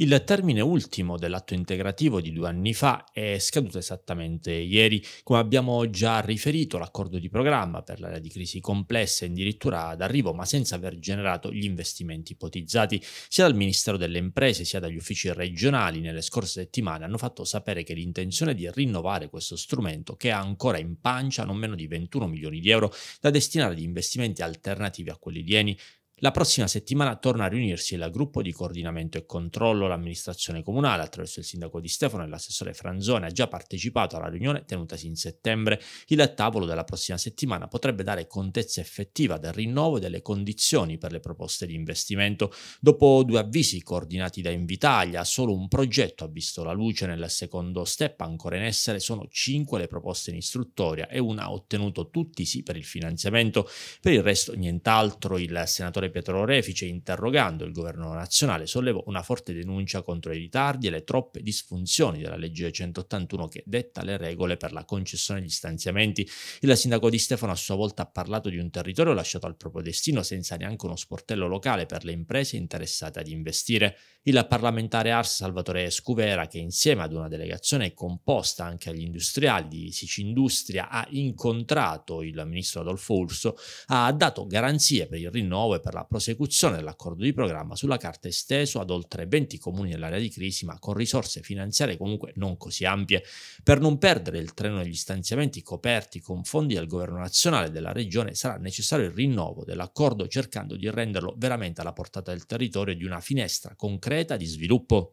Il termine ultimo dell'atto integrativo di due anni fa è scaduto esattamente ieri. Come abbiamo già riferito, l'accordo di programma per l'area di crisi complessa è addirittura ad arrivo, ma senza aver generato gli investimenti ipotizzati. Sia dal Ministero delle Imprese sia dagli uffici regionali nelle scorse settimane hanno fatto sapere che l'intenzione di rinnovare questo strumento, che ha ancora in pancia non meno di 21 milioni di euro da destinare ad investimenti alternativi a quelli di Eni, la prossima settimana torna a riunirsi il gruppo di coordinamento e controllo. L'amministrazione comunale, attraverso il sindaco di Stefano e l'assessore Franzone, ha già partecipato alla riunione tenutasi in settembre. Il tavolo della prossima settimana potrebbe dare contezza effettiva del rinnovo e delle condizioni per le proposte di investimento. Dopo due avvisi coordinati da Invitalia, solo un progetto ha visto la luce nel secondo step ancora in essere. Sono cinque le proposte in istruttoria e una ha ottenuto tutti sì per il finanziamento. Per il resto nient'altro. Il senatore senatore Pietro Orefice, interrogando il governo nazionale, sollevò una forte denuncia contro i ritardi e le troppe disfunzioni della legge 181 che detta le regole per la concessione degli stanziamenti. Il sindaco di Stefano a sua volta ha parlato di un territorio lasciato al proprio destino senza neanche uno sportello locale per le imprese interessate ad investire. Il parlamentare Ars Salvatore Scuvera, che insieme ad una delegazione composta anche agli industriali di Sicindustria ha incontrato il ministro Adolfo Urso, ha dato garanzie per il rinnovo e per la la prosecuzione dell'accordo di programma sulla carta esteso ad oltre 20 comuni dell'area di crisi, ma con risorse finanziarie comunque non così ampie, per non perdere il treno degli stanziamenti coperti con fondi del governo nazionale e della regione sarà necessario il rinnovo dell'accordo cercando di renderlo veramente alla portata del territorio di una finestra concreta di sviluppo.